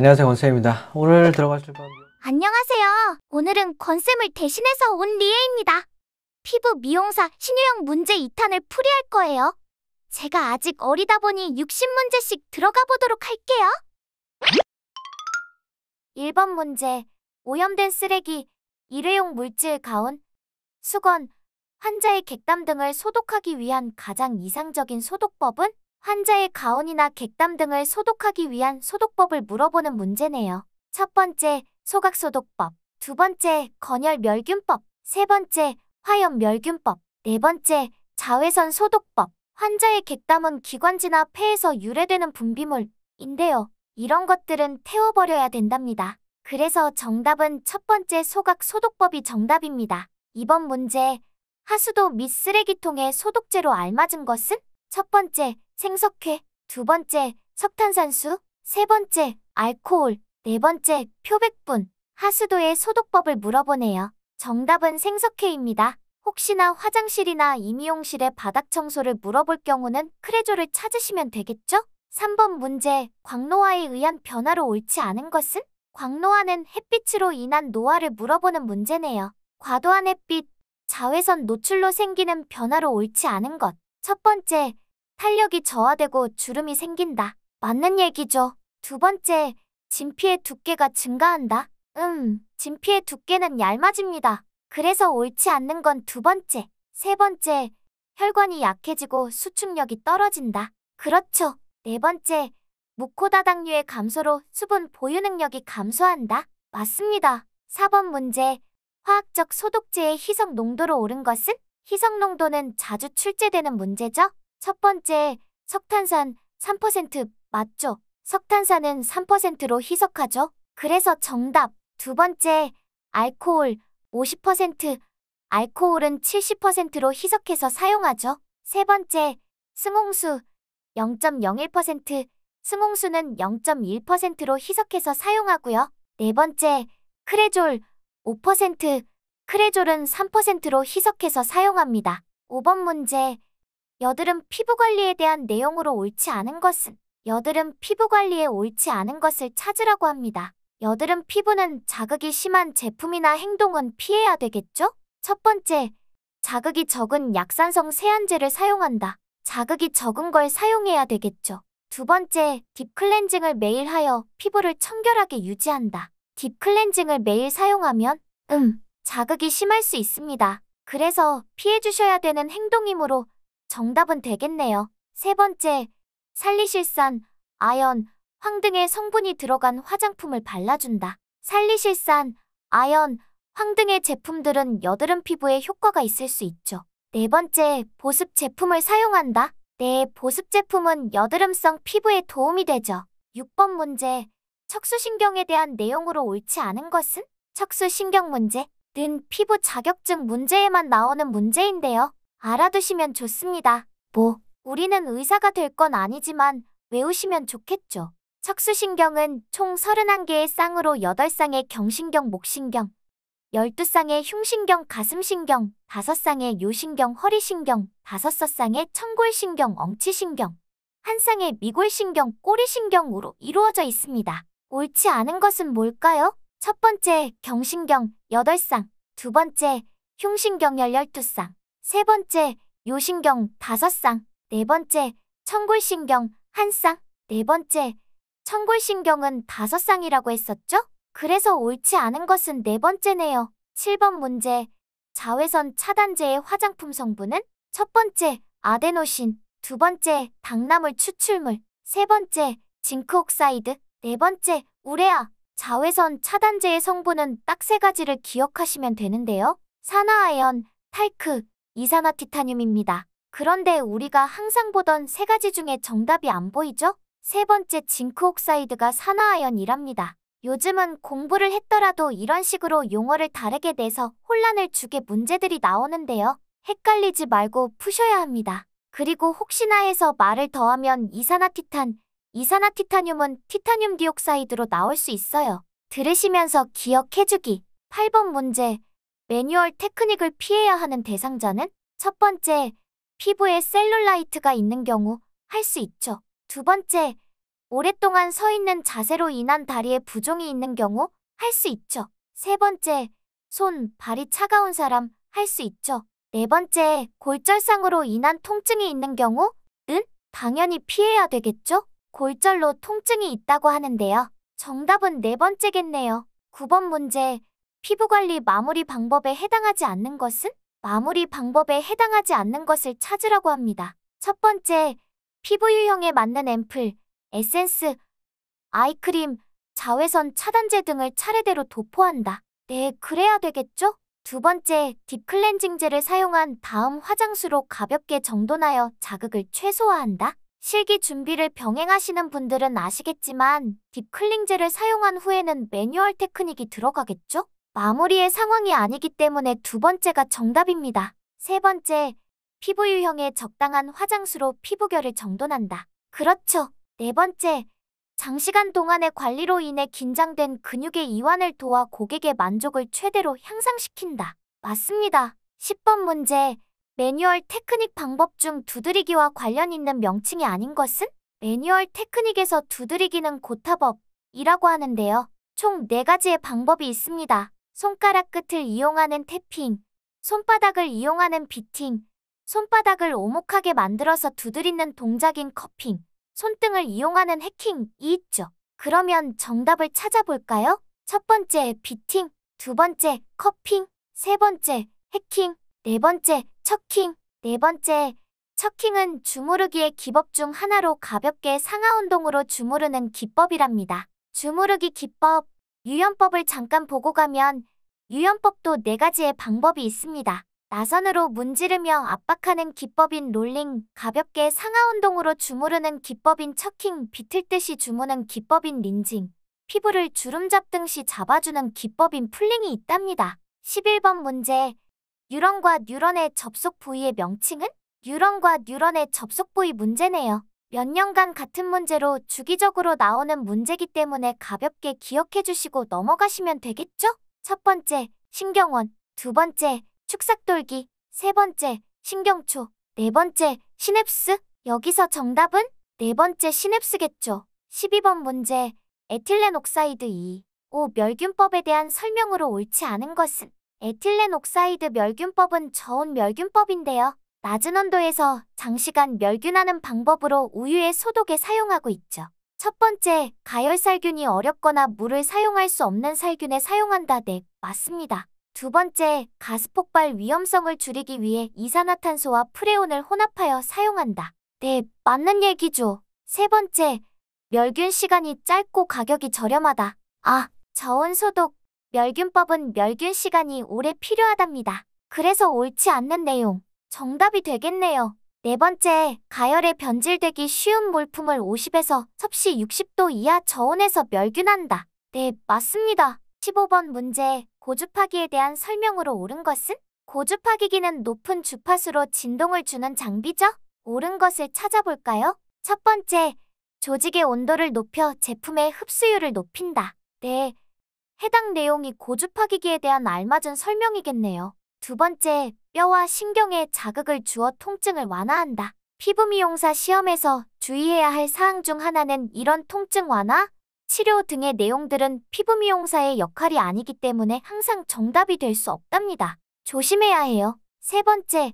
안녕하세요 권쌤입니다. 오늘 들어갈 줄은 안녕하세요. 오늘은 권쌤을 대신해서 온 리에입니다. 피부 미용사 신유형 문제 2탄을 풀이할 거예요. 제가 아직 어리다 보니 60문제씩 들어가 보도록 할게요. 1번 문제. 오염된 쓰레기, 일회용 물질 가온, 수건, 환자의 객담 등을 소독하기 위한 가장 이상적인 소독법은? 환자의 가온이나 객담 등을 소독하기 위한 소독법을 물어보는 문제네요. 첫 번째, 소각소독법. 두 번째, 건열 멸균법. 세 번째, 화염 멸균법. 네 번째, 자외선 소독법. 환자의 객담은 기관지나 폐에서 유래되는 분비물인데요. 이런 것들은 태워버려야 된답니다. 그래서 정답은 첫 번째 소각 소독법이 정답입니다. 이번 문제, 하수도 및쓰레기통의 소독제로 알맞은 것은? 첫 번째, 생석회. 두 번째, 석탄산수. 세 번째, 알코올. 네 번째, 표백분. 하수도의 소독법을 물어보네요. 정답은 생석회입니다. 혹시나 화장실이나 임용실의 바닥 청소를 물어볼 경우는 크레조를 찾으시면 되겠죠? 3번 문제, 광노화에 의한 변화로 옳지 않은 것은? 광노화는 햇빛으로 인한 노화를 물어보는 문제네요. 과도한 햇빛, 자외선 노출로 생기는 변화로 옳지 않은 것. 첫 번째, 탄력이 저하되고 주름이 생긴다. 맞는 얘기죠. 두 번째, 진피의 두께가 증가한다. 음, 진피의 두께는 얇아집니다. 그래서 옳지 않는 건 두 번째. 세 번째, 혈관이 약해지고 수축력이 떨어진다. 그렇죠. 네 번째, 무코다당류의 감소로 수분 보유 능력이 감소한다. 맞습니다. 4번 문제, 화학적 소독제의 희석 농도로 오른 것은? 희석 농도는 자주 출제되는 문제죠? 첫 번째, 석탄산 3% 맞죠? 석탄산은 3%로 희석하죠? 그래서 정답. 두 번째, 알코올 50%, 알코올은 70%로 희석해서 사용하죠. 세 번째, 승홍수 0.01%, 승홍수는 0.1%로 희석해서 사용하고요. 네 번째, 크레졸 5%, 크레졸은 3%로 희석해서 사용합니다. 5번 문제, 여드름 피부 관리에 대한 내용으로 옳지 않은 것은 여드름 피부 관리에 옳지 않은 것을 찾으라고 합니다. 여드름 피부는 자극이 심한 제품이나 행동은 피해야 되겠죠? 첫 번째, 자극이 적은 약산성 세안제를 사용한다. 자극이 적은 걸 사용해야 되겠죠. 두 번째, 딥클렌징을 매일 하여 피부를 청결하게 유지한다. 딥클렌징을 매일 사용하면 음, 자극이 심할 수 있습니다. 그래서 피해주셔야 되는 행동이므로 정답은 되겠네요. 세 번째, 살리실산, 아연, 황 등의 성분이 들어간 화장품을 발라준다. 살리실산, 아연, 황 등의 제품들은 여드름 피부에 효과가 있을 수 있죠. 네 번째, 보습 제품을 사용한다. 네, 보습 제품은 여드름성 피부에 도움이 되죠. 6번 문제, 척수신경에 대한 내용으로 옳지 않은 것은? 척수신경 문제, 는 피부 자격증 문제에만 나오는 문제인데요. 알아두시면 좋습니다. 뭐, 우리는 의사가 될 건 아니지만 외우시면 좋겠죠. 척수신경은 총 31개의 쌍으로 8쌍의 경신경, 목신경, 12쌍의 흉신경, 가슴신경, 5쌍의 요신경, 허리신경, 5쌍의 섯 청골신경, 엉치신경, 한쌍의 미골신경, 꼬리신경으로 이루어져 있습니다. 옳지 않은 것은 뭘까요? 첫 번째, 경신경 8쌍, 두 번째, 흉신경 12쌍, 세 번째, 요신경 다섯 쌍. 네 번째, 청골신경 한 쌍. 네 번째, 청골신경은 다섯 쌍이라고 했었죠? 그래서 옳지 않은 것은 네 번째네요. 7번 문제. 자외선 차단제의 화장품 성분은? 첫 번째, 아데노신. 두 번째, 당나물 추출물. 세 번째, 징크옥사이드. 네 번째, 우레아. 자외선 차단제의 성분은 딱 세 가지를 기억하시면 되는데요. 산화아연, 탈크, 이산화 티타늄입니다. 그런데 우리가 항상 보던 세 가지 중에 정답이 안 보이죠? 세 번째 징크 옥사이드가 산화아연이랍니다. 요즘은 공부를 했더라도 이런 식으로 용어를 다르게 내서 혼란을 주게 문제들이 나오는데요. 헷갈리지 말고 푸셔야 합니다. 그리고 혹시나 해서 말을 더하면 이산화티탄, 이산화티타늄은 티타늄 디옥사이드로 나올 수 있어요. 들으시면서 기억해주기. 8번 문제. 매뉴얼 테크닉을 피해야 하는 대상자는 첫 번째, 피부에 셀룰라이트가 있는 경우 할 수 있죠. 두 번째, 오랫동안 서 있는 자세로 인한 다리에 부종이 있는 경우 할 수 있죠. 세 번째, 손, 발이 차가운 사람 할 수 있죠. 네 번째, 골절상으로 인한 통증이 있는 경우 는 당연히 피해야 되겠죠. 골절로 통증이 있다고 하는데요. 정답은 네 번째겠네요. 9번 문제, 피부관리 마무리 방법에 해당하지 않는 것은 마무리 방법에 해당하지 않는 것을 찾으라고 합니다. 첫 번째, 피부 유형에 맞는 앰플, 에센스, 아이크림, 자외선 차단제 등을 차례대로 도포한다. 네, 그래야 되겠죠? 두 번째, 딥클렌징제를 사용한 다음 화장수로 가볍게 정돈하여 자극을 최소화한다. 실기 준비를 병행하시는 분들은 아시겠지만 딥클링제를 사용한 후에는 매뉴얼 테크닉이 들어가겠죠? 마무리의 상황이 아니기 때문에 두 번째가 정답입니다. 세 번째, 피부 유형에 적당한 화장수로 피부결을 정돈한다. 그렇죠. 네 번째, 장시간 동안의 관리로 인해 긴장된 근육의 이완을 도와 고객의 만족을 최대로 향상시킨다. 맞습니다. 10번 문제, 매뉴얼 테크닉 방법 중 두드리기와 관련 있는 명칭이 아닌 것은? 매뉴얼 테크닉에서 두드리기는 고타법이라고 하는데요. 총 4가지의 방법이 있습니다. 손가락 끝을 이용하는 탭핑 손바닥을 이용하는 비팅, 손바닥을 오목하게 만들어서 두드리는 동작인 커핑, 손등을 이용하는 해킹이 있죠. 그러면 정답을 찾아볼까요? 첫 번째 비팅, 두 번째 커핑, 세 번째 해킹, 네 번째 척킹, 네 번째 척킹은 주무르기의 기법 중 하나로 가볍게 상하 운동으로 주무르는 기법이랍니다. 주무르기 기법 유연법을 잠깐 보고 가면 유연법도 네 가지의 방법이 있습니다. 나선으로 문지르며 압박하는 기법인 롤링, 가볍게 상하운동으로 주무르는 기법인 척킹, 비틀 듯이 주무는 기법인 린징, 피부를 주름 잡듯이 잡아주는 기법인 풀링이 있답니다. 11번 문제 뉴런과 뉴런의 접속 부위의 명칭은? 뉴런과 뉴런의 접속 부위 문제네요. 몇 년간 같은 문제로 주기적으로 나오는 문제기 때문에 가볍게 기억해 주시고 넘어가시면 되겠죠? 첫 번째, 신경원. 두 번째, 축삭돌기. 세 번째, 신경초. 네 번째, 시냅스. 여기서 정답은 네 번째 시냅스겠죠. 12번 문제, 에틸렌 옥사이드 2. 5. 멸균법에 대한 설명으로 옳지 않은 것은 에틸렌 옥사이드 멸균법은 저온 멸균법인데요. 낮은 온도에서 장시간 멸균하는 방법으로 우유의 소독에 사용하고 있죠. 첫 번째, 가열살균이 어렵거나 물을 사용할 수 없는 살균에 사용한다. 네, 맞습니다. 두 번째, 가스폭발 위험성을 줄이기 위해 이산화탄소와 프레온을 혼합하여 사용한다. 네, 맞는 얘기죠. 세 번째, 멸균 시간이 짧고 가격이 저렴하다. 아, 저온 소독, 멸균법은 멸균 시간이 오래 필요하답니다. 그래서 옳지 않는 내용. 정답이 되겠네요. 네 번째, 가열에 변질되기 쉬운 물품을 50에서 섭씨 60도 이하 저온에서 멸균한다. 네, 맞습니다. 15번 문제, 고주파기에 대한 설명으로 옳은 것은? 고주파기기는 높은 주파수로 진동을 주는 장비죠? 옳은 것을 찾아볼까요? 첫 번째, 조직의 온도를 높여 제품의 흡수율을 높인다. 네, 해당 내용이 고주파기기에 대한 알맞은 설명이겠네요. 두 번째, 뼈와 신경에 자극을 주어 통증을 완화한다. 피부 미용사 시험에서 주의해야 할 사항 중 하나는 이런 통증 완화, 치료 등의 내용들은 피부 미용사의 역할이 아니기 때문에 항상 정답이 될 수 없답니다. 조심해야 해요. 세 번째,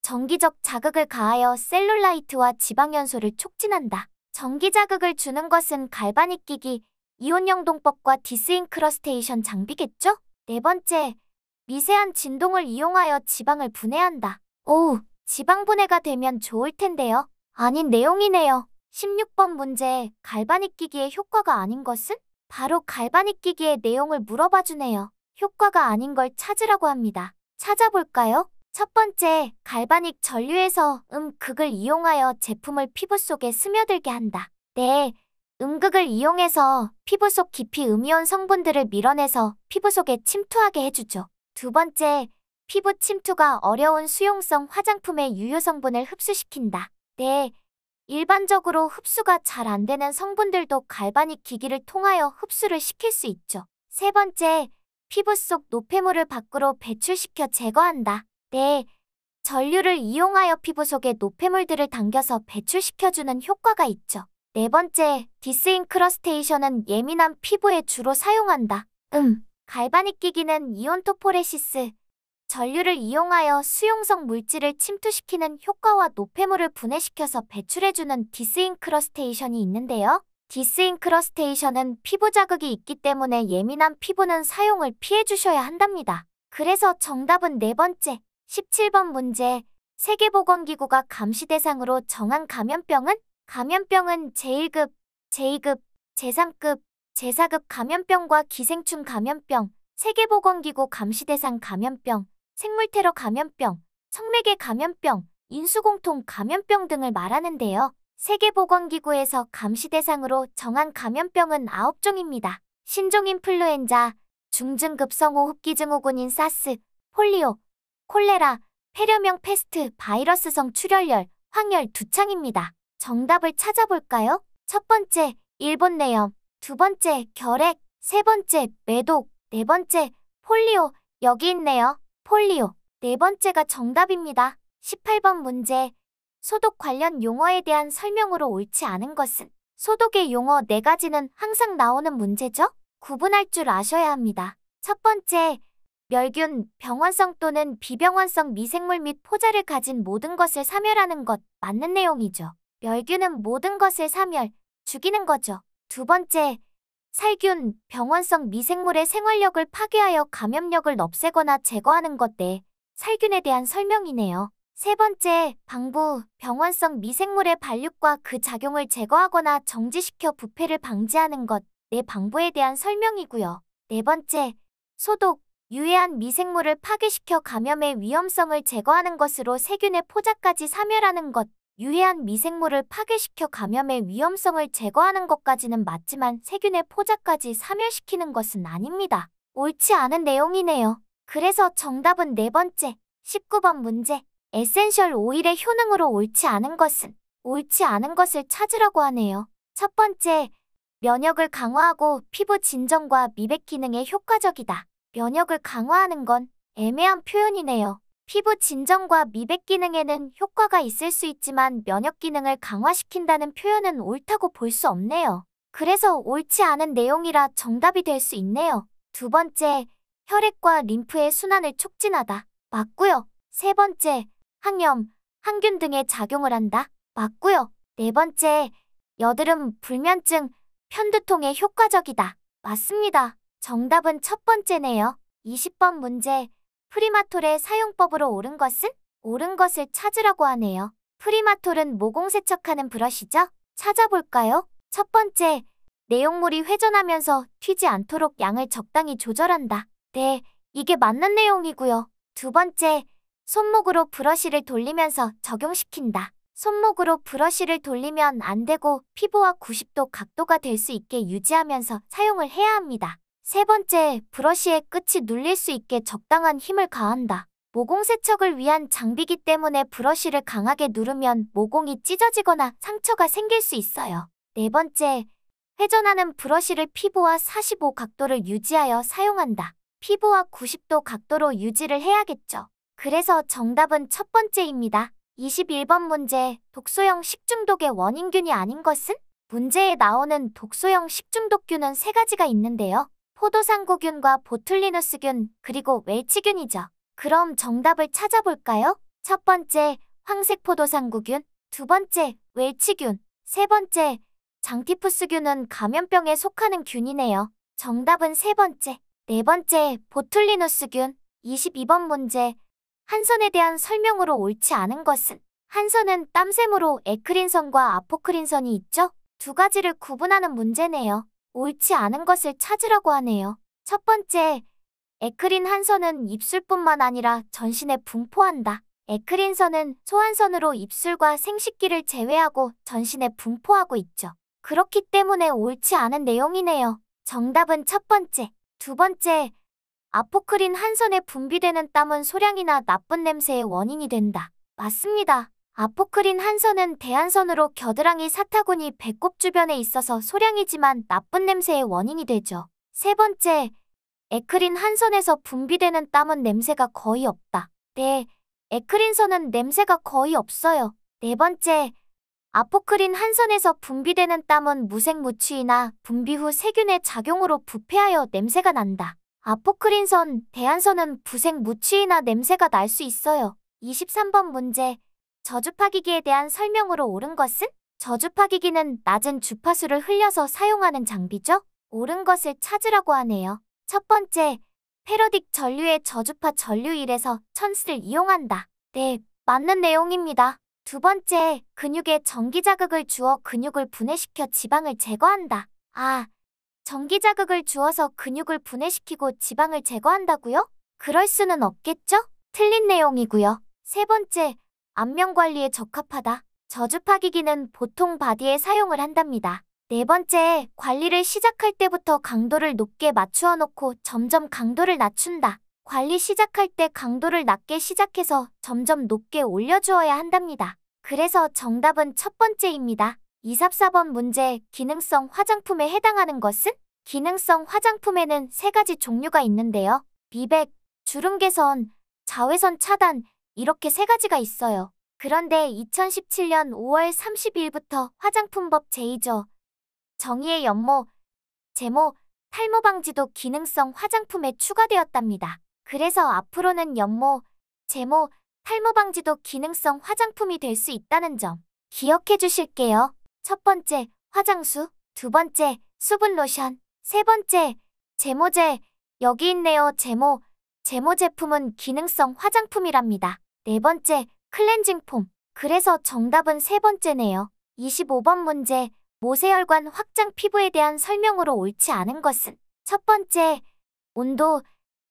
전기적 자극을 가하여 셀룰라이트와 지방연소를 촉진한다. 전기 자극을 주는 것은 갈바닉 기기, 이온영동법과 디스인크러스테이션 장비겠죠? 네 번째, 미세한 진동을 이용하여 지방을 분해한다. 오우, 지방 분해가 되면 좋을 텐데요. 아닌 내용이네요. 16번 문제, 갈바니끼기의 효과가 아닌 것은? 바로 갈바니끼기의 내용을 물어봐 주네요. 효과가 아닌 걸 찾으라고 합니다. 찾아볼까요? 첫 번째, 갈바닉 전류에서 음극을 이용하여 제품을 피부 속에 스며들게 한다. 네, 음극을 이용해서 피부 속 깊이 음이온 성분들을 밀어내서 피부 속에 침투하게 해주죠. 두 번째, 피부 침투가 어려운 수용성 화장품의 유효 성분을 흡수시킨다. 네, 일반적으로 흡수가 잘 안 되는 성분들도 갈바닉 기기를 통하여 흡수를 시킬 수 있죠. 세 번째, 피부 속 노폐물을 밖으로 배출시켜 제거한다. 네, 전류를 이용하여 피부 속에 노폐물들을 당겨서 배출시켜주는 효과가 있죠. 네 번째, 디스인크러스테이션은 예민한 피부에 주로 사용한다. 음. 갈바닉 기기는 이온토포레시스, 전류를 이용하여 수용성 물질을 침투시키는 효과와 노폐물을 분해시켜서 배출해주는 디스인크러스테이션이 있는데요. 디스인크러스테이션은 피부 자극이 있기 때문에 예민한 피부는 사용을 피해주셔야 한답니다. 그래서 정답은 네 번째, 17번 문제, 세계보건기구가 감시 대상으로 정한 감염병은? 감염병은 제1급, 제2급, 제3급, 제사급 감염병과 기생충 감염병, 세계보건기구 감시대상 감염병, 생물테러 감염병, 성매개 감염병, 인수공통 감염병 등을 말하는데요. 세계보건기구에서 감시대상으로 정한 감염병은 9종입니다. 신종 인플루엔자, 중증급성호흡기증후군인 사스, 폴리오, 콜레라, 폐렴형 패스트, 바이러스성 출혈열, 황열 두창입니다. 정답을 찾아볼까요? 첫 번째, 일본 내염. 두 번째 결핵, 세 번째 매독, 네 번째 폴리오 여기 있네요. 폴리오. 네 번째가 정답입니다. 18번 문제. 소독 관련 용어에 대한 설명으로 옳지 않은 것은 소독의 용어 네 가지는 항상 나오는 문제죠? 구분할 줄 아셔야 합니다. 첫 번째, 멸균, 병원성 또는 비병원성 미생물 및 포자를 가진 모든 것을 사멸하는 것 맞는 내용이죠. 멸균은 모든 것을 사멸, 죽이는 거죠. 두 번째, 살균, 병원성 미생물의 생활력을 파괴하여 감염력을 없애거나 제거하는 것대 살균에 대한 설명이네요. 세 번째, 방부, 병원성 미생물의 발육과 그 작용을 제거하거나 정지시켜 부패를 방지하는 것, 내 방부에 대한 설명이고요. 네 번째, 소독, 유해한 미생물을 파괴시켜 감염의 위험성을 제거하는 것으로 세균의 포자까지 사멸하는 것, 유해한 미생물을 파괴시켜 감염의 위험성을 제거하는 것까지는 맞지만 세균의 포자까지 사멸시키는 것은 아닙니다. 옳지 않은 내용이네요. 그래서 정답은 네 번째, 19번 문제. 에센셜 오일의 효능으로 옳지 않은 것은 옳지 않은 것을 찾으라고 하네요. 첫 번째, 면역을 강화하고 피부 진정과 미백 기능에 효과적이다. 면역을 강화하는 건 애매한 표현이네요. 피부 진정과 미백 기능에는 효과가 있을 수 있지만 면역 기능을 강화시킨다는 표현은 옳다고 볼 수 없네요. 그래서 옳지 않은 내용이라 정답이 될 수 있네요. 두 번째, 혈액과 림프의 순환을 촉진하다. 맞고요. 세 번째, 항염, 항균 등의 작용을 한다. 맞고요. 네 번째, 여드름, 불면증, 편두통에 효과적이다. 맞습니다. 정답은 첫 번째네요. 20번 문제. 프리마톨의 사용법으로 옳은 것은? 옳은 것을 찾으라고 하네요. 프리마톨은 모공 세척하는 브러쉬죠? 찾아볼까요? 첫 번째, 내용물이 회전하면서 튀지 않도록 양을 적당히 조절한다. 네, 이게 맞는 내용이고요. 두 번째, 손목으로 브러쉬를 돌리면서 적용시킨다. 손목으로 브러쉬를 돌리면 안 되고 피부와 90도 각도가 될 수 있게 유지하면서 사용을 해야 합니다. 세 번째, 브러쉬의 끝이 눌릴 수 있게 적당한 힘을 가한다. 모공 세척을 위한 장비기 때문에 브러쉬를 강하게 누르면 모공이 찢어지거나 상처가 생길 수 있어요. 네 번째, 회전하는 브러쉬를 피부와 45 각도를 유지하여 사용한다. 피부와 90도 각도로 유지를 해야겠죠. 그래서 정답은 첫 번째입니다. 21번 문제, 독소형 식중독의 원인균이 아닌 것은? 문제에 나오는 독소형 식중독균은 세 가지가 있는데요. 포도상구균과 보툴리누스균 그리고 웰치균이죠. 그럼 정답을 찾아볼까요? 첫 번째, 황색 포도상구균, 두 번째, 웰치균, 세 번째, 장티푸스균은 감염병에 속하는 균이네요. 정답은 세 번째, 네 번째, 보툴리누스균, 22번 문제. 한선에 대한 설명으로 옳지 않은 것은 한선은 땀샘으로 에크린선과 아포크린선이 있죠? 두 가지를 구분하는 문제네요. 옳지 않은 것을 찾으라고 하네요. 첫 번째, 에크린 한선은 입술뿐만 아니라 전신에 분포한다. 에크린선은 소환선으로 입술과 생식기를 제외하고 전신에 분포하고 있죠. 그렇기 때문에 옳지 않은 내용이네요. 정답은 첫 번째. 두 번째, 아포크린 한선에 분비되는 땀은 소량이나 나쁜 냄새의 원인이 된다. 맞습니다. 아포크린 한선은 대한선으로 겨드랑이 사타구니 배꼽 주변에 있어서 소량이지만 나쁜 냄새의 원인이 되죠. 세 번째, 에크린 한선에서 분비되는 땀은 냄새가 거의 없다. 네, 에크린선은 냄새가 거의 없어요. 네 번째, 아포크린 한선에서 분비되는 땀은 무색무취이나 분비 후 세균의 작용으로 부패하여 냄새가 난다. 아포크린선, 대한선은 부색무취이나 냄새가 날 수 있어요. 23번 문제 저주파기기에 대한 설명으로 옳은 것은 저주파기기는 낮은 주파수를 흘려서 사용하는 장비죠. 옳은 것을 찾으라고 하네요. 첫 번째, 패러딕 전류의 저주파 전류 1에서 천스를 이용한다. 네, 맞는 내용입니다. 두 번째, 근육에 전기 자극을 주어 근육을 분해시켜 지방을 제거한다. 아, 전기 자극을 주어서 근육을 분해시키고 지방을 제거한다고요? 그럴 수는 없겠죠? 틀린 내용이고요. 세 번째, 안면 관리에 적합하다. 저주파기기는 보통 바디에 사용을 한답니다. 네 번째, 관리를 시작할 때부터 강도를 높게 맞추어 놓고 점점 강도를 낮춘다. 관리 시작할 때 강도를 낮게 시작해서 점점 높게 올려주어야 한답니다. 그래서 정답은 첫 번째입니다. 244번 문제, 기능성 화장품에 해당하는 것은? 기능성 화장품에는 세 가지 종류가 있는데요. 비백 주름 개선, 자외선 차단, 이렇게 세 가지가 있어요. 그런데 2017년 5월 30일부터 화장품법 제2조 정의의 연모 제모 탈모 방지도 기능성 화장품에 추가되었답니다. 그래서 앞으로는 연모 제모 탈모 방지도 기능성 화장품이 될 수 있다는 점 기억해 주실게요. 첫 번째, 화장수. 두 번째, 수분 로션. 세 번째, 제모제. 여기 있네요, 제모. 제모 제품은 기능성 화장품이랍니다. 네 번째, 클렌징 폼. 그래서 정답은 세 번째네요. 25번 문제, 모세혈관 확장 피부에 대한 설명으로 옳지 않은 것은 첫 번째, 온도,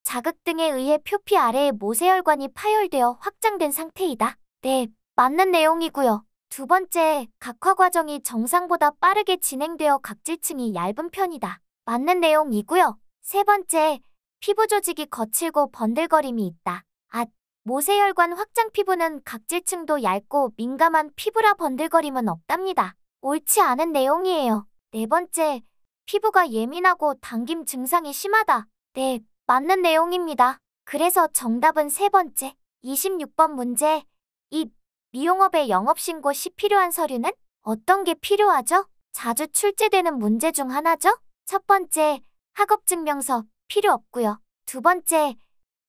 자극 등에 의해 표피 아래의 모세혈관이 파열되어 확장된 상태이다. 네, 맞는 내용이고요. 두 번째, 각화 과정이 정상보다 빠르게 진행되어 각질층이 얇은 편이다. 맞는 내용이고요. 세 번째, 피부 조직이 거칠고 번들거림이 있다. 앗, 모세혈관 확장 피부는 각질층도 얇고 민감한 피부라 번들거림은 없답니다. 옳지 않은 내용이에요. 네 번째, 피부가 예민하고 당김 증상이 심하다. 네, 맞는 내용입니다. 그래서 정답은 세 번째, 26번 문제. 입, 미용업의 영업신고 시 필요한 서류는 어떤 게 필요하죠? 자주 출제되는 문제 중 하나죠? 첫 번째, 학업증명서, 필요 없고요. 두 번째,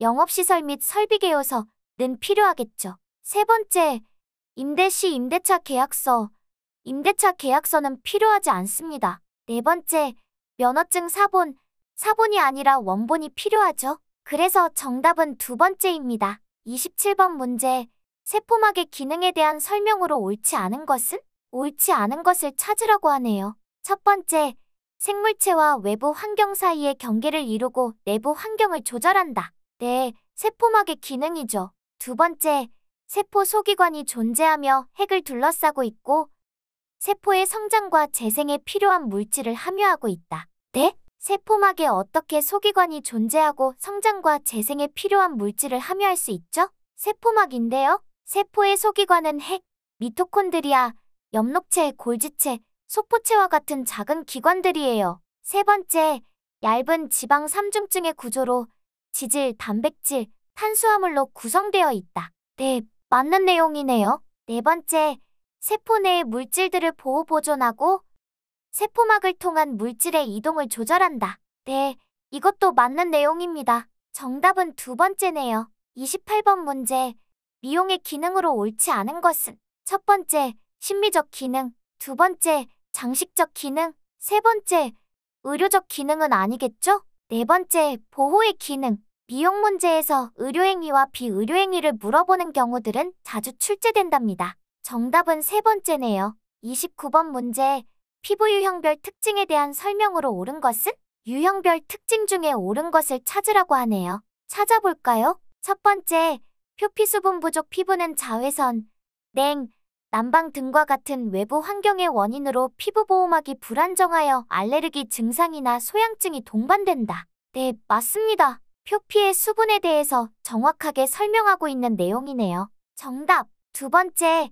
영업시설 및 설비 개요서는 필요하겠죠. 세 번째, 임대시 임대차 계약서, 임대차 계약서는 필요하지 않습니다. 네 번째, 면허증 사본, 사본이 아니라 원본이 필요하죠. 그래서 정답은 두 번째입니다. 27번 문제, 세포막의 기능에 대한 설명으로 옳지 않은 것은? 옳지 않은 것을 찾으라고 하네요. 첫 번째, 생물체와 외부 환경 사이의 경계를 이루고 내부 환경을 조절한다. 네, 세포막의 기능이죠. 두 번째, 세포 소기관이 존재하며 핵을 둘러싸고 있고 세포의 성장과 재생에 필요한 물질을 함유하고 있다. 네? 세포막에 어떻게 소기관이 존재하고 성장과 재생에 필요한 물질을 함유할 수 있죠? 세포막인데요. 세포의 소기관은 핵, 미토콘드리아, 엽록체, 골지체, 소포체와 같은 작은 기관들이에요. 세 번째, 얇은 지방 삼중증의 구조로 지질, 단백질, 탄수화물로 구성되어 있다. 네, 맞는 내용이네요. 네 번째, 세포 내의 물질들을 보호 보존하고 세포막을 통한 물질의 이동을 조절한다. 네, 이것도 맞는 내용입니다. 정답은 두 번째네요. 28번 문제, 미용의 기능으로 옳지 않은 것은 첫 번째, 심미적 기능, 두 번째, 장식적 기능. 세 번째, 의료적 기능은 아니겠죠? 네 번째, 보호의 기능. 비용 문제에서 의료행위와 비의료행위를 물어보는 경우들은 자주 출제된답니다. 정답은 세 번째네요. 29번 문제, 피부 유형별 특징에 대한 설명으로 옳은 것은? 유형별 특징 중에 옳은 것을 찾으라고 하네요. 찾아볼까요? 첫 번째, 표피 수분 부족 피부는 자외선, 냉, 난방 등과 같은 외부 환경의 원인으로 피부 보호막이 불안정하여 알레르기 증상이나 소양증이 동반된다. 네, 맞습니다. 표피의 수분에 대해서 정확하게 설명하고 있는 내용이네요. 정답. 두 번째,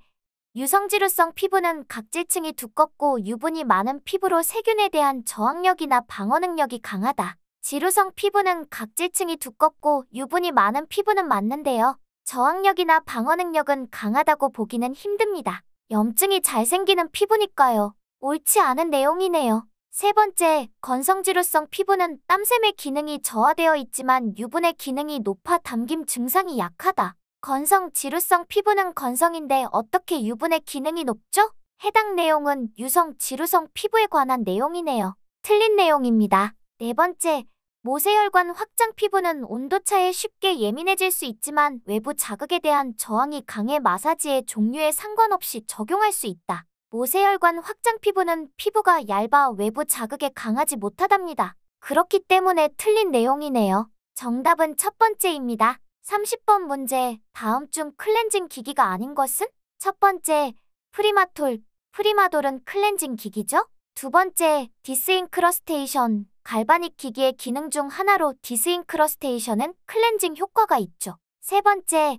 유성지루성 피부는 각질층이 두껍고 유분이 많은 피부로 세균에 대한 저항력이나 방어 능력이 강하다. 지루성 피부는 각질층이 두껍고 유분이 많은 피부는 맞는데요. 저항력이나 방어능력은 강하다고 보기는 힘듭니다. 염증이 잘 생기는 피부니까요. 옳지 않은 내용이네요. 세 번째, 건성지루성 피부는 땀샘의 기능이 저하되어 있지만 유분의 기능이 높아 담김 증상이 약하다. 건성지루성 피부는 건성인데 어떻게 유분의 기능이 높죠? 해당 내용은 유성지루성 피부에 관한 내용이네요. 틀린 내용입니다. 네 번째, 모세혈관 확장 피부는 온도차에 쉽게 예민해질 수 있지만 외부 자극에 대한 저항이 강해 마사지의 종류에 상관없이 적용할 수 있다. 모세혈관 확장 피부는 피부가 얇아 외부 자극에 강하지 못하답니다. 그렇기 때문에 틀린 내용이네요. 정답은 첫 번째입니다. 30번 문제, 다음 중 클렌징 기기가 아닌 것은? 첫 번째, 프리마톨. 프리마돌은 클렌징 기기죠? 두 번째, 디스인크러스테이션. 갈바닉 키기의 기능 중 하나로 디스인크러스테이션은 클렌징 효과가 있죠. 세 번째,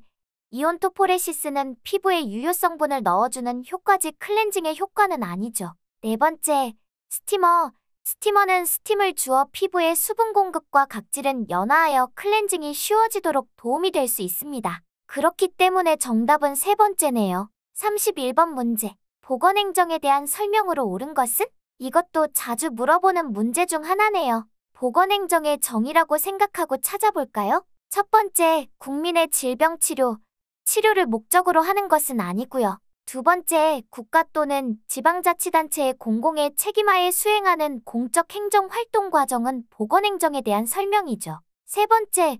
이온토포레시스는 피부에 유효 성분을 넣어주는 효과지 클렌징의 효과는 아니죠. 네 번째, 스티머. 스티머는 스팀을 주어 피부의 수분 공급과 각질은 연화하여 클렌징이 쉬워지도록 도움이 될 수 있습니다. 그렇기 때문에 정답은 세 번째네요. 31번 문제. 보건행정에 대한 설명으로 옳은 것은? 이것도 자주 물어보는 문제 중 하나네요. 보건행정의 정의라고 생각하고 찾아볼까요? 첫 번째, 국민의 질병 치료. 치료를 목적으로 하는 것은 아니고요. 두 번째, 국가 또는 지방자치단체의 공공의 책임하에 수행하는 공적 행정 활동 과정은 보건행정에 대한 설명이죠. 세 번째,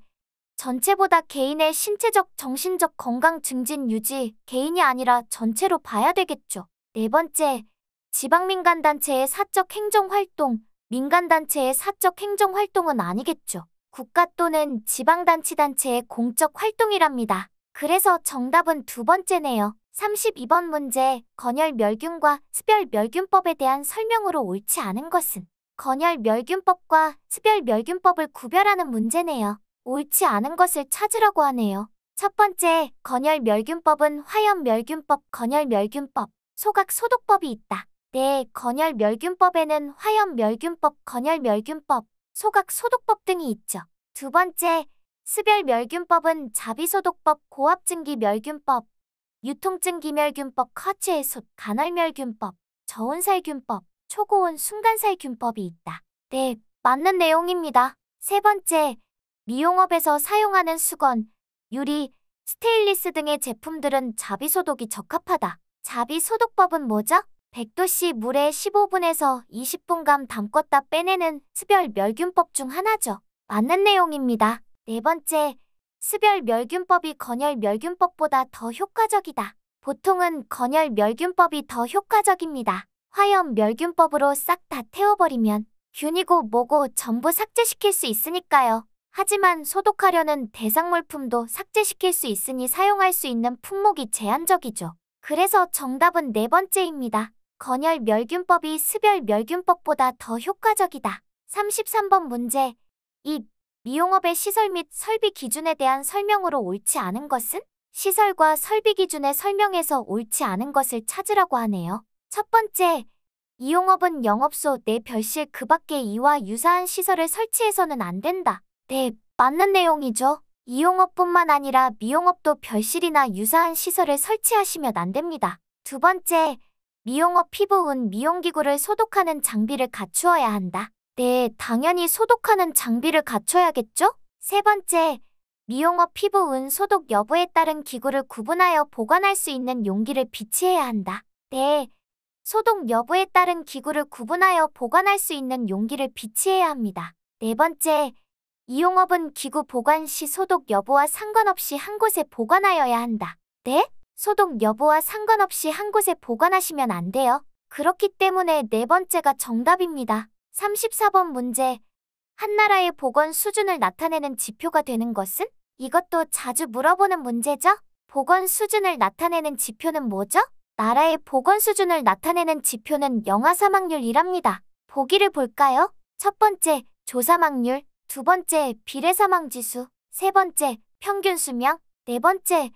전체보다 개인의 신체적, 정신적 건강 증진 유지, 개인이 아니라 전체로 봐야 되겠죠. 네 번째, 지방민간단체의 사적 행정활동, 민간단체의 사적 행정활동은 아니겠죠. 국가 또는 지방단체단체의 공적 활동이랍니다. 그래서 정답은 두 번째네요. 32번 문제, 건열 멸균과 습별 멸균법에 대한 설명으로 옳지 않은 것은 건열 멸균법과 습별 멸균법을 구별하는 문제네요. 옳지 않은 것을 찾으라고 하네요. 첫 번째, 건열 멸균법은 화염 멸균법, 건열 멸균법, 소각 소독법이 있다. 네, 건열 멸균법에는 화염 멸균법, 건혈 멸균법, 소각 소독법 등이 있죠. 두 번째, 수별 멸균법은 자비소독법, 고압증기 멸균법, 유통증기 멸균법, 커츠의 숯, 간헐 멸균법, 저온살균법, 초고온 순간살균법이 있다. 네, 맞는 내용입니다. 세 번째, 미용업에서 사용하는 수건, 유리, 스테인리스 등의 제품들은 자비소독이 적합하다. 자비소독법은 뭐죠? 100도씨 물에 15분에서 20분간 담궜다 빼내는 수별 멸균법 중 하나죠. 맞는 내용입니다. 네 번째, 수별 멸균법이 건열 멸균법보다 더 효과적이다. 보통은 건열 멸균법이 더 효과적입니다. 화염 멸균법으로 싹 다 태워버리면 균이고 뭐고 전부 삭제시킬 수 있으니까요. 하지만 소독하려는 대상 물품도 삭제시킬 수 있으니 사용할 수 있는 품목이 제한적이죠. 그래서 정답은 네 번째입니다. 건열 멸균법이 수별 멸균법보다 더 효과적이다. 33번 문제 2. 미용업의 시설 및 설비 기준에 대한 설명으로 옳지 않은 것은? 시설과 설비 기준의 설명에서 옳지 않은 것을 찾으라고 하네요. 첫 번째, 이용업은 영업소 내 별실 그 밖에 이와 유사한 시설을 설치해서는 안 된다. 네, 맞는 내용이죠. 이용업뿐만 아니라 미용업도 별실이나 유사한 시설을 설치하시면 안 됩니다. 두 번째, 미용업 피부은 미용기구를 소독하는 장비를 갖추어야 한다. 네, 당연히 소독하는 장비를 갖춰야겠죠? 세 번째, 미용업 피부은 소독 여부에 따른 기구를 구분하여 보관할 수 있는 용기를 비치해야 한다. 네, 소독 여부에 따른 기구를 구분하여 보관할 수 있는 용기를 비치해야 합니다. 네 번째, 이용업은 기구 보관 시 소독 여부와 상관없이 한 곳에 보관하여야 한다. 네? 소독 여부와 상관없이 한 곳에 보관하시면 안 돼요. 그렇기 때문에 네 번째가 정답입니다. 34번 문제. 한 나라의 보건 수준을 나타내는 지표가 되는 것은? 이것도 자주 물어보는 문제죠? 보건 수준을 나타내는 지표는 뭐죠? 나라의 보건 수준을 나타내는 지표는 영아 사망률이랍니다. 보기를 볼까요? 첫 번째, 조사망률. 두 번째, 비례사망지수. 세 번째, 평균 수명. 네 번째,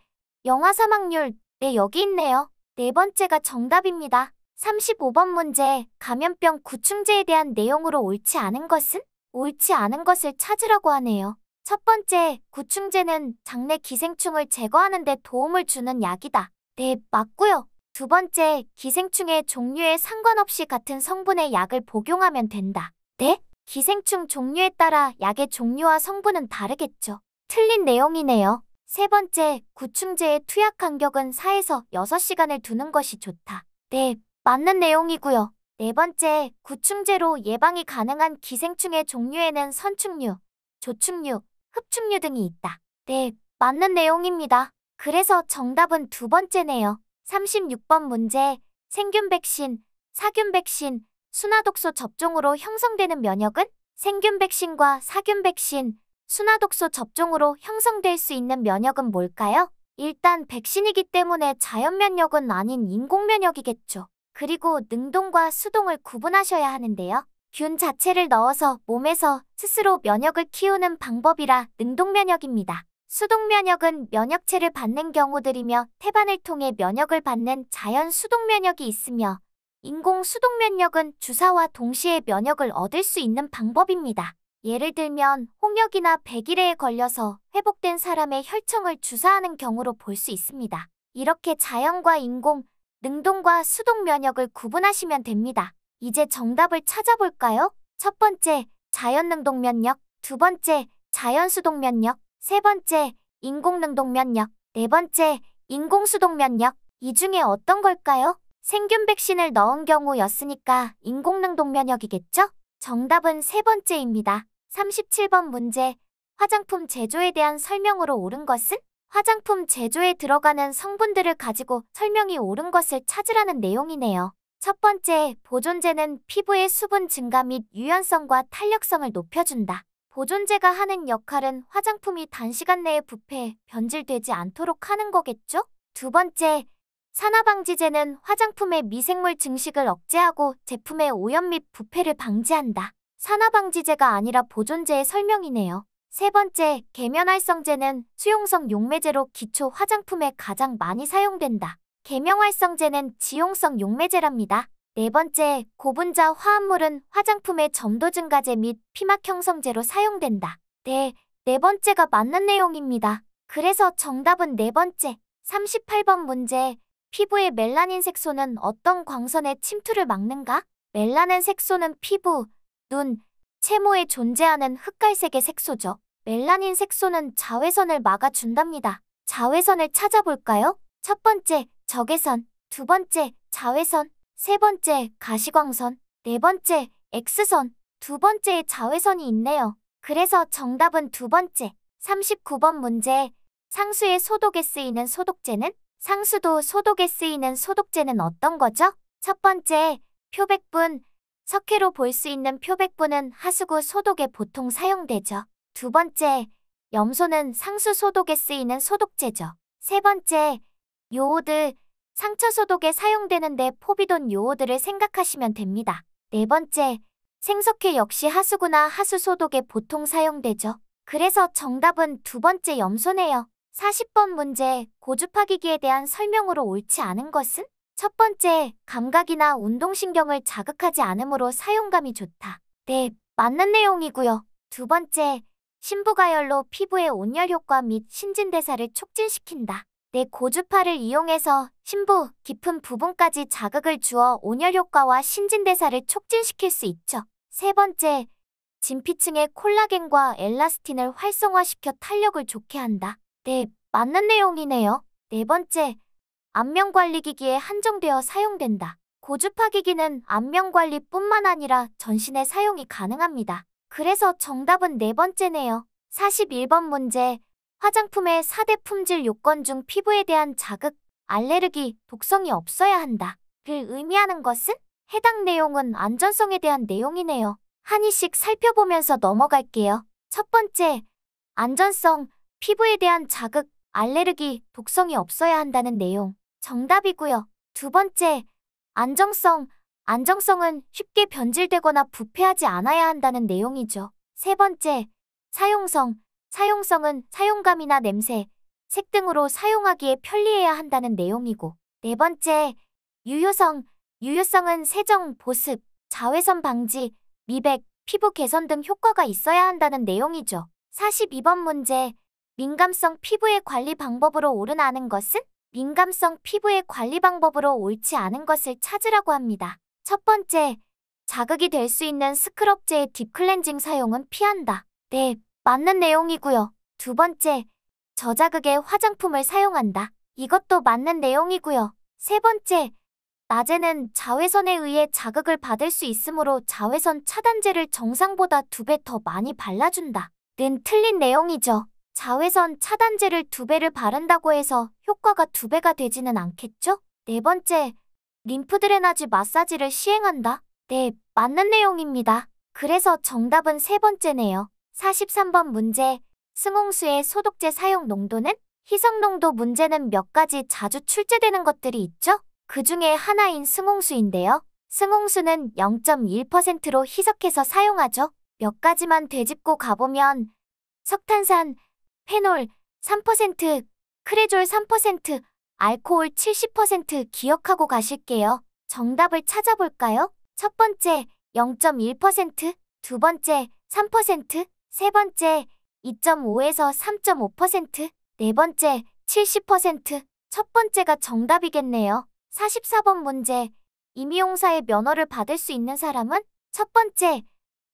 영화 사망률, 네 여기 있네요. 네 번째가 정답입니다. 35번 문제, 감염병 구충제에 대한 내용으로 옳지 않은 것은? 옳지 않은 것을 찾으라고 하네요. 첫 번째, 구충제는 장내 기생충을 제거하는 데 도움을 주는 약이다. 네, 맞고요. 두 번째, 기생충의 종류에 상관없이 같은 성분의 약을 복용하면 된다. 네? 기생충 종류에 따라 약의 종류와 성분은 다르겠죠. 틀린 내용이네요. 세 번째, 구충제의 투약 간격은 4에서 6시간을 두는 것이 좋다. 네, 맞는 내용이고요. 네 번째, 구충제로 예방이 가능한 기생충의 종류에는 선충류, 조충류, 흡충류 등이 있다. 네, 맞는 내용입니다. 그래서 정답은 두 번째네요. 36번 문제, 생균 백신, 사균 백신, 순화독소 접종으로 형성되는 면역은 생균 백신과 사균 백신, 순화독소 접종으로 형성될 수 있는 면역은 뭘까요? 일단 백신이기 때문에 자연면역은 아닌 인공면역이겠죠. 그리고 능동과 수동을 구분하셔야 하는데요. 균 자체를 넣어서 몸에서 스스로 면역을 키우는 방법이라 능동면역입니다. 수동면역은 면역체를 받는 경우들이며 태반을 통해 면역을 받는 자연 수동면역이 있으며 인공 수동면역은 주사와 동시에 면역을 얻을 수 있는 방법입니다. 예를 들면 홍역이나 백일에 걸려서 회복된 사람의 혈청을 주사하는 경우로 볼 수 있습니다. 이렇게 자연과 인공, 능동과 수동 면역을 구분하시면 됩니다. 이제 정답을 찾아볼까요? 첫 번째, 자연능동 면역. 두 번째, 자연수동 면역. 세 번째, 인공능동 면역. 네 번째, 인공수동 면역. 이 중에 어떤 걸까요? 생균 백신을 넣은 경우였으니까 인공능동 면역이겠죠? 정답은 세 번째입니다. 37번 문제. 화장품 제조에 대한 설명으로 옳은 것은? 화장품 제조에 들어가는 성분들을 가지고 설명이 옳은 것을 찾으라는 내용이네요. 첫 번째, 보존제는 피부의 수분 증가 및 유연성과 탄력성을 높여준다. 보존제가 하는 역할은 화장품이 단시간 내에 부패, 변질되지 않도록 하는 거겠죠? 두 번째, 산화방지제는 화장품의 미생물 증식을 억제하고 제품의 오염 및 부패를 방지한다. 산화방지제가 아니라 보존제의 설명이네요. 세 번째, 계면활성제는 수용성 용매제로 기초 화장품에 가장 많이 사용된다. 계명활성제는 지용성 용매제랍니다. 네 번째, 고분자 화합물은 화장품의 점도 증가제 및 피막 형성제로 사용된다. 네, 네 번째가 맞는 내용입니다. 그래서 정답은 네 번째, 38번 문제, 피부의 멜라닌 색소는 어떤 광선의 침투를 막는가? 멜라닌 색소는 피부, 눈, 채모에 존재하는 흑갈색의 색소죠. 멜라닌 색소는 자외선을 막아준답니다. 자외선을 찾아볼까요? 첫 번째, 적외선. 두 번째, 자외선. 세 번째, 가시광선. 네 번째, X선. 두 번째의 자외선이 있네요. 그래서 정답은 두 번째, 39번 문제. 상수의 소독에 쓰이는 소독제는? 상수도 소독에 쓰이는 소독제는 어떤 거죠? 첫 번째, 표백분. 석회로 볼 수 있는 표백분은 하수구 소독에 보통 사용되죠. 두 번째, 염소는 상수 소독에 쓰이는 소독제죠. 세 번째, 요오드, 상처 소독에 사용되는데 포비돈 요오드를 생각하시면 됩니다. 네 번째, 생석회 역시 하수구나 하수 소독에 보통 사용되죠. 그래서 정답은 두 번째 염소네요. 40번 문제, 고주파기기에 대한 설명으로 옳지 않은 것은? 첫 번째, 감각이나 운동신경을 자극하지 않으므로 사용감이 좋다. 네, 맞는 내용이고요. 두 번째, 신부가열로 피부의 온열 효과 및 신진대사를 촉진시킨다. 내 네, 고주파를 이용해서 신부, 깊은 부분까지 자극을 주어 온열 효과와 신진대사를 촉진시킬 수 있죠. 세 번째, 진피층의 콜라겐과 엘라스틴을 활성화시켜 탄력을 좋게 한다. 네, 맞는 내용이네요. 네 번째, 안면관리기기에 한정되어 사용된다. 고주파기기는 안면관리뿐만 아니라 전신에 사용이 가능합니다. 그래서 정답은 네 번째네요. 41번 문제. 화장품의 4대 품질 요건 중 피부에 대한 자극, 알레르기, 독성이 없어야 한다. 를 의미하는 것은 해당 내용은 안전성에 대한 내용이네요. 한이씩 살펴보면서 넘어갈게요. 첫 번째, 안전성, 피부에 대한 자극, 알레르기, 독성이 없어야 한다는 내용. 정답이고요. 두 번째, 안정성. 안정성은 쉽게 변질되거나 부패하지 않아야 한다는 내용이죠. 세 번째, 사용성. 사용성은 사용감이나 냄새, 색 등으로 사용하기에 편리해야 한다는 내용이고. 네 번째, 유효성. 유효성은 세정, 보습, 자외선 방지, 미백, 피부 개선 등 효과가 있어야 한다는 내용이죠. 42번 문제, 민감성 피부의 관리 방법으로 옳은 아는 것은? 민감성 피부의 관리 방법으로 옳지 않은 것을 찾으라고 합니다. 첫 번째, 자극이 될 수 있는 스크럽제의 딥클렌징 사용은 피한다. 네, 맞는 내용이고요. 두 번째, 저자극의 화장품을 사용한다. 이것도 맞는 내용이고요. 세 번째, 낮에는 자외선에 의해 자극을 받을 수 있으므로 자외선 차단제를 정상보다 두 배 더 많이 발라준다. 는 틀린 내용이죠. 자외선 차단제를 두 배를 바른다고 해서 효과가 두 배가 되지는 않겠죠? 네 번째, 림프 드레나지 마사지를 시행한다. 네, 맞는 내용입니다. 그래서 정답은 세 번째네요. 43번 문제, 승홍수의 소독제 사용 농도는? 희석 농도 문제는 몇 가지 자주 출제되는 것들이 있죠? 그 중에 하나인 승홍수인데요. 승홍수는 0.1%로 희석해서 사용하죠. 몇 가지만 되짚고 가보면 석탄산, 페놀 3%, 크레졸 3%, 알코올 70% 기억하고 가실게요. 정답을 찾아볼까요? 첫 번째 0.1%, 두 번째 3%, 세 번째 2.5에서 3.5%, 네 번째 70%, 첫 번째가 정답이겠네요. 44번 문제. 임의용사의 면허를 받을 수 있는 사람은 첫 번째,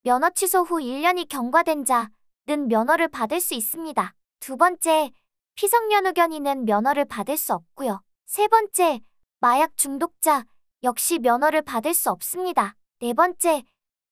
면허 취소 후 1년이 경과된 자는 면허를 받을 수 있습니다. 두 번째, 피성년 의견인은 면허를 받을 수 없고요. 세 번째, 마약 중독자 역시 면허를 받을 수 없습니다. 네 번째,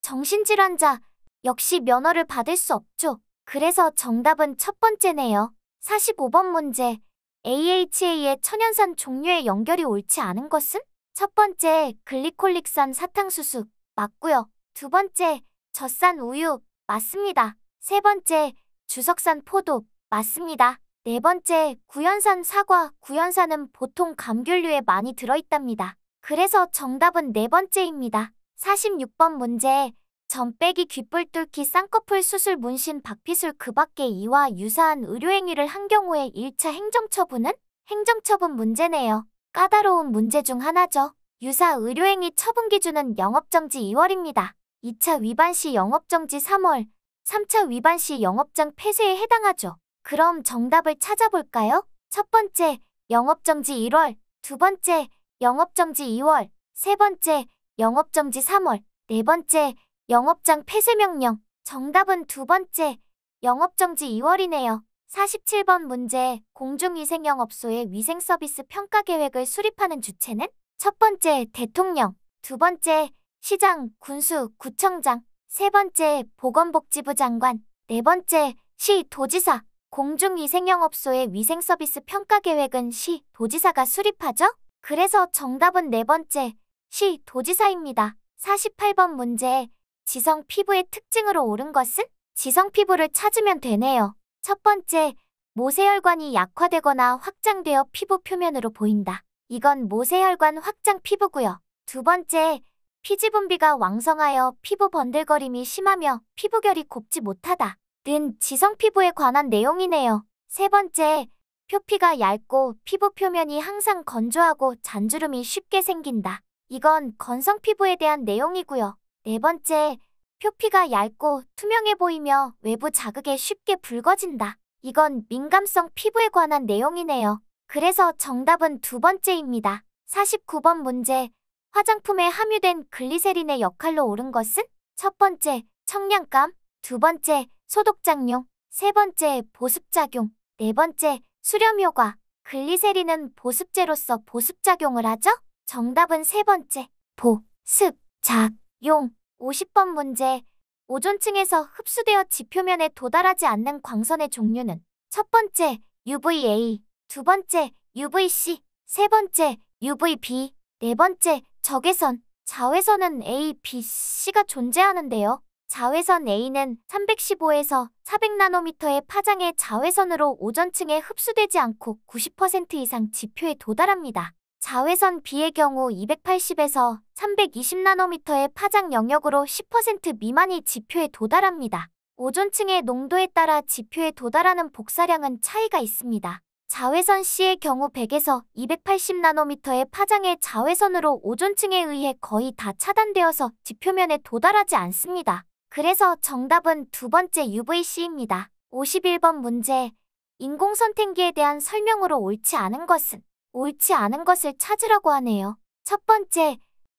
정신질환자 역시 면허를 받을 수 없죠. 그래서 정답은 첫 번째네요. 45번 문제. AHA의 천연산 종류의 연결이 옳지 않은 것은? 첫 번째, 글리콜릭산 사탕수수. 맞고요. 두 번째, 젖산 우유. 맞습니다. 세 번째, 주석산 포도. 맞습니다. 네 번째, 구연산 사과. 구연산은 보통 감귤류에 많이 들어있답니다. 그래서 정답은 네 번째입니다. 46번 문제. 전빼기 귓불 뚫기 쌍꺼풀 수술 문신 박피술 그 밖에 이와 유사한 의료행위를 한 경우에 1차 행정처분은? 행정처분 문제네요. 까다로운 문제 중 하나죠. 유사 의료행위 처분 기준은 영업정지 2월입니다. 2차 위반 시 영업정지 3월, 3차 위반 시 영업장 폐쇄에 해당하죠. 그럼 정답을 찾아볼까요? 첫 번째, 영업정지 1월, 두 번째, 영업정지 2월, 세 번째, 영업정지 3월, 네 번째, 영업장 폐쇄명령. 정답은 두 번째, 영업정지 2월이네요. 47번 문제, 공중위생영업소의 위생서비스 평가계획을 수립하는 주체는? 첫 번째, 대통령, 두 번째, 시장, 군수, 구청장, 세 번째, 보건복지부 장관, 네 번째, 시, 도지사, 공중위생영업소의 위생서비스 평가 계획은 시 도지사가 수립하죠? 그래서 정답은 네 번째, 시 도지사입니다. 48번 문제, 지성 피부의 특징으로 옳은 것은? 지성 피부를 찾으면 되네요. 첫 번째, 모세혈관이 약화되거나 확장되어 피부 표면으로 보인다. 이건 모세혈관 확장 피부고요. 두 번째, 피지 분비가 왕성하여 피부 번들거림이 심하며 피부결이 곱지 못하다. 는 지성 피부에 관한 내용이네요. 세 번째, 표피가 얇고 피부 표면이 항상 건조하고 잔주름이 쉽게 생긴다. 이건 건성 피부에 대한 내용이고요. 네 번째, 표피가 얇고 투명해 보이며 외부 자극에 쉽게 붉어진다. 이건 민감성 피부에 관한 내용이네요. 그래서 정답은 두 번째입니다. 49번 문제. 화장품에 함유된 글리세린의 역할로 옳은 것은? 첫 번째, 청량감. 두 번째, 소독작용, 세 번째 보습작용, 네 번째 수렴효과. 글리세린은 보습제로서 보습작용을 하죠? 정답은 세 번째 보, 습, 작, 용. 50번 문제. 오존층에서 흡수되어 지표면에 도달하지 않는 광선의 종류는 첫 번째 UVA, 두 번째 UVC, 세 번째 UVB, 네 번째 적외선, 자외선은 A, B, C가 존재하는데요. 자외선 A는 315에서 400나노미터의 파장의 자외선으로 오전층에 흡수되지 않고 90% 이상 지표에 도달합니다. 자외선 B의 경우 280에서 320나노미터의 파장 영역으로 10% 미만이 지표에 도달합니다. 오존층의 농도에 따라 지표에 도달하는 복사량은 차이가 있습니다. 자외선 C의 경우 100에서 280나노미터의 파장의 자외선으로 오존층에 의해 거의 다 차단되어서 지표면에 도달하지 않습니다. 그래서 정답은 두 번째 UVC입니다. 51번 문제. 인공선택기에 대한 설명으로 옳지 않은 것은 옳지 않은 것을 찾으라고 하네요. 첫 번째,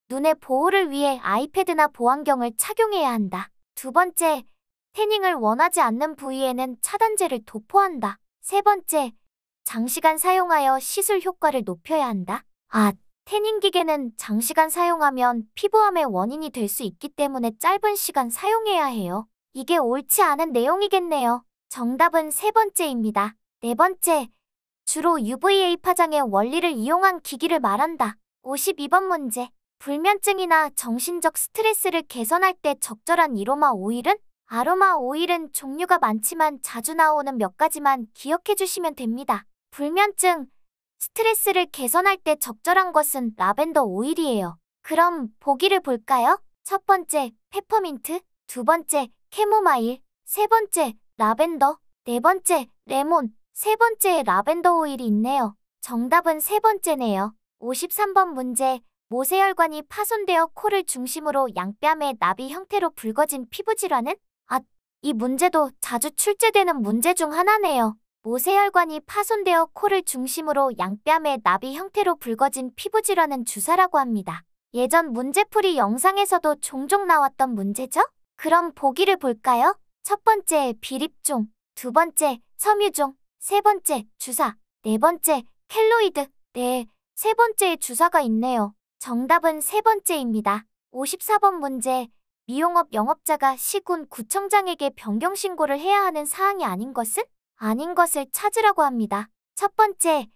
눈의 보호를 위해 아이패드나 보안경을 착용해야 한다. 두 번째, 태닝을 원하지 않는 부위에는 차단제를 도포한다. 세 번째, 장시간 사용하여 시술 효과를 높여야 한다. 아, 태닝 기계는 장시간 사용하면 피부암의 원인이 될 수 있기 때문에 짧은 시간 사용해야 해요. 이게 옳지 않은 내용이겠네요. 정답은 세 번째입니다. 네 번째, 주로 UVA 파장의 원리를 이용한 기기를 말한다. 52번 문제, 불면증이나 정신적 스트레스를 개선할 때 적절한 이로마 오일은? 아로마 오일은 종류가 많지만 자주 나오는 몇 가지만 기억해 주시면 됩니다. 불면증, 스트레스를 개선할 때 적절한 것은 라벤더 오일이에요. 그럼 보기를 볼까요? 첫 번째, 페퍼민트. 두 번째, 캐모마일. 세 번째, 라벤더. 네 번째, 레몬. 세 번째에 라벤더 오일이 있네요. 정답은 세 번째네요. 53번 문제. 모세혈관이 파손되어 코를 중심으로 양뺨에 나비 형태로 붉어진 피부 질환은? 아, 이 문제도 자주 출제되는 문제 중 하나네요. 모세혈관이 파손되어 코를 중심으로 양뺨에 나비 형태로 붉어진 피부질환은 주사라고 합니다. 예전 문제풀이 영상에서도 종종 나왔던 문제죠? 그럼 보기를 볼까요? 첫 번째 비립종, 두 번째 섬유종, 세 번째 주사, 네 번째 켈로이드, 네, 세 번째에 주사가 있네요. 정답은 세 번째입니다. 54번 문제, 미용업 영업자가 시군 구청장에게 변경신고를 해야 하는 사항이 아닌 것은? 아닌 것을 찾으라고 합니다. 첫 번째,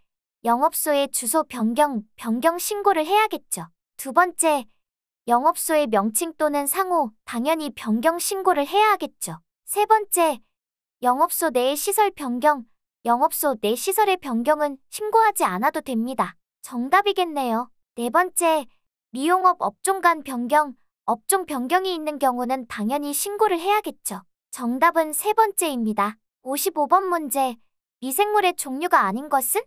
영업소의 주소 변경, 변경 신고를 해야겠죠. 두 번째, 영업소의 명칭 또는 상호, 당연히 변경 신고를 해야 하겠죠. 세 번째, 영업소 내의 시설 변경, 영업소 내 시설의 변경은 신고하지 않아도 됩니다. 정답이겠네요. 네 번째, 미용업 업종 간 변경, 업종 변경이 있는 경우는 당연히 신고를 해야겠죠. 정답은 세 번째입니다. 55번 문제. 미생물의 종류가 아닌 것은?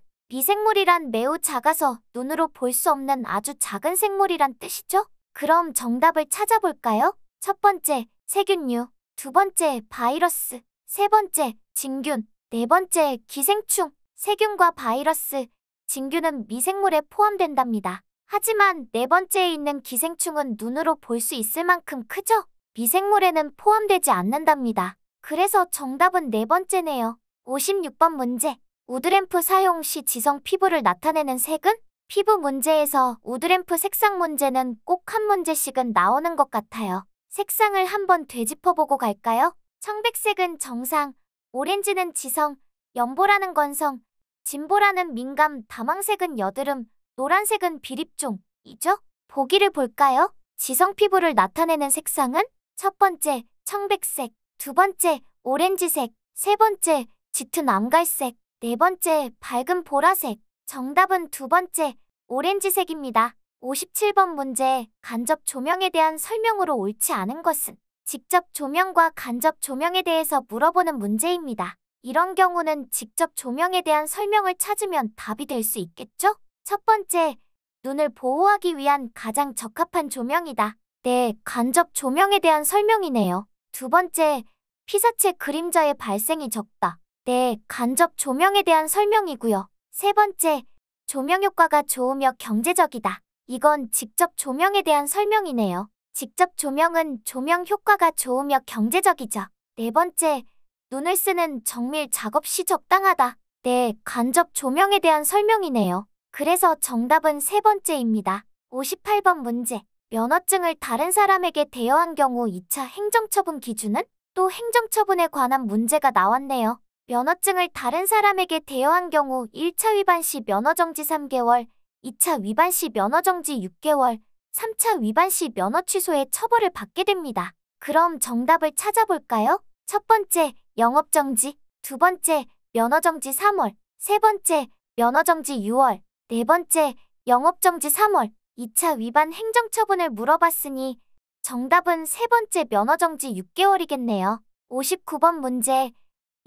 미생물이란 매우 작아서 눈으로 볼 수 없는 아주 작은 생물이란 뜻이죠? 그럼 정답을 찾아볼까요? 첫 번째, 세균류. 두 번째, 바이러스. 세 번째, 진균. 네 번째, 기생충. 세균과 바이러스, 진균은 미생물에 포함된답니다. 하지만 네 번째에 있는 기생충은 눈으로 볼 수 있을 만큼 크죠? 미생물에는 포함되지 않는답니다. 그래서 정답은 네 번째네요. 56번 문제. 우드램프 사용 시 지성 피부를 나타내는 색은? 피부 문제에서 우드램프 색상 문제는 꼭 한 문제씩은 나오는 것 같아요. 색상을 한번 되짚어보고 갈까요? 청백색은 정상, 오렌지는 지성, 연보라는 건성, 진보라는 민감, 다망색은 여드름, 노란색은 비립종, 이죠? 보기를 볼까요? 지성 피부를 나타내는 색상은? 첫 번째, 청백색. 두 번째, 오렌지색. 세 번째, 짙은 암갈색. 네 번째, 밝은 보라색. 정답은 두 번째, 오렌지색입니다. 57번 문제, 간접 조명에 대한 설명으로 옳지 않은 것은 직접 조명과 간접 조명에 대해서 물어보는 문제입니다. 이런 경우는 직접 조명에 대한 설명을 찾으면 답이 될 수 있겠죠? 첫 번째, 눈을 보호하기 위한 가장 적합한 조명이다. 네, 간접 조명에 대한 설명이네요. 두 번째, 피사체 그림자의 발생이 적다. 네, 간접 조명에 대한 설명이고요. 세 번째, 조명 효과가 좋으며 경제적이다. 이건 직접 조명에 대한 설명이네요. 직접 조명은 조명 효과가 좋으며 경제적이죠. 네 번째, 눈을 쓰는 정밀 작업 시 적당하다. 네, 간접 조명에 대한 설명이네요. 그래서 정답은 세 번째입니다. 58번 문제. 면허증을 다른 사람에게 대여한 경우 2차 행정처분 기준은 또 행정처분에 관한 문제가 나왔네요. 면허증을 다른 사람에게 대여한 경우 1차 위반 시 면허정지 3개월, 2차 위반 시 면허정지 6개월, 3차 위반 시 면허 취소의 처벌을 받게 됩니다. 그럼 정답을 찾아볼까요? 첫 번째, 영업정지. 두 번째, 면허정지 3월. 세 번째, 면허정지 6월. 네 번째, 영업정지 3월. 2차 위반 행정처분을 물어봤으니 정답은 세 번째 면허정지 6개월이겠네요. 59번 문제.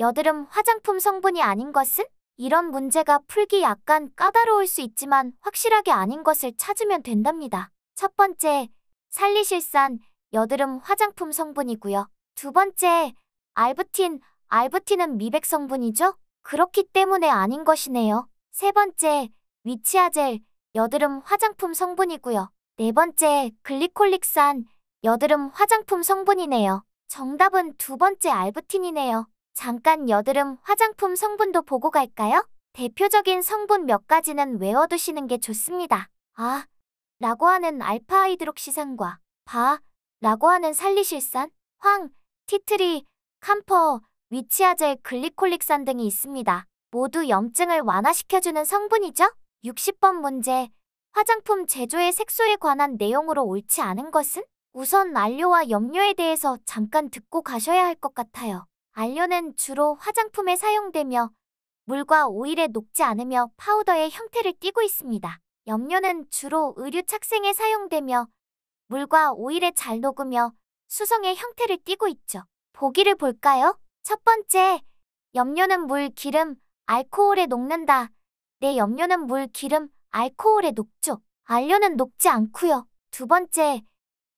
여드름 화장품 성분이 아닌 것은? 이런 문제가 풀기 약간 까다로울 수 있지만 확실하게 아닌 것을 찾으면 된답니다. 첫 번째, 살리실산, 여드름 화장품 성분이고요. 두 번째, 알부틴, 알부틴은 미백 성분이죠? 그렇기 때문에 아닌 것이네요. 세 번째, 위치아젤, 여드름 화장품 성분이고요. 네 번째, 글리콜릭산, 여드름 화장품 성분이네요. 정답은 두 번째 알부틴이네요. 잠깐 여드름 화장품 성분도 보고 갈까요? 대표적인 성분 몇 가지는 외워두시는 게 좋습니다. 아, 라고 하는 알파하이드록시산과 바, 라고 하는 살리실산, 황, 티트리, 캄퍼, 위치아젤 글리콜릭산 등이 있습니다. 모두 염증을 완화시켜주는 성분이죠? 60번 문제. 화장품 제조의 색소에 관한 내용으로 옳지 않은 것은? 우선 안료와 염료에 대해서 잠깐 듣고 가셔야 할 것 같아요. 안료는 주로 화장품에 사용되며 물과 오일에 녹지 않으며 파우더의 형태를 띠고 있습니다. 염료는 주로 의류 착생에 사용되며 물과 오일에 잘 녹으며 수성의 형태를 띠고 있죠. 보기를 볼까요? 첫 번째, 염료는 물, 기름, 알코올에 녹는다. 내 염료는 물, 기름, 알코올의 녹조, 알료는 녹지 않고요. 두 번째,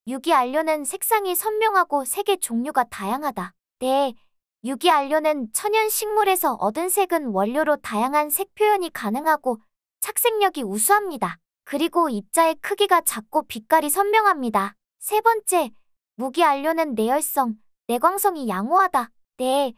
유기알료는 색상이 선명하고 색의 종류가 다양하다. 네, 유기알료는 천연 식물에서 얻은 색은 원료로 다양한 색 표현이 가능하고 착색력이 우수합니다. 그리고 입자의 크기가 작고 빛깔이 선명합니다. 세 번째, 무기알료는 내열성, 내광성이 양호하다. 네,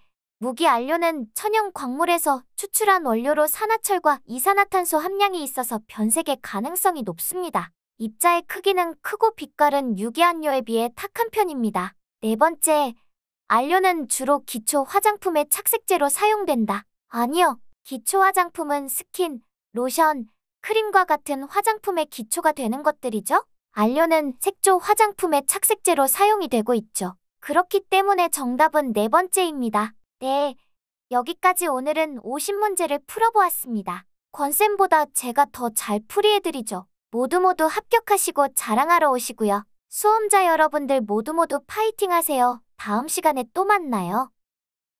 무기 안료는 천연 광물에서 추출한 원료로 산화철과 이산화탄소 함량이 있어서 변색의 가능성이 높습니다. 입자의 크기는 크고 빛깔은 유기한료에 비해 탁한 편입니다. 네 번째, 안료는 주로 기초 화장품의 착색제로 사용된다. 아니요, 기초 화장품은 스킨, 로션, 크림과 같은 화장품의 기초가 되는 것들이죠. 안료는 색조 화장품의 착색제로 사용이 되고 있죠. 그렇기 때문에 정답은 네 번째입니다. 네, 여기까지 오늘은 50문제를 풀어보았습니다. 권쌤보다 제가 더 잘 풀이해드리죠. 모두 모두 합격하시고 자랑하러 오시고요. 수험자 여러분들 모두 모두 파이팅 하세요. 다음 시간에 또 만나요.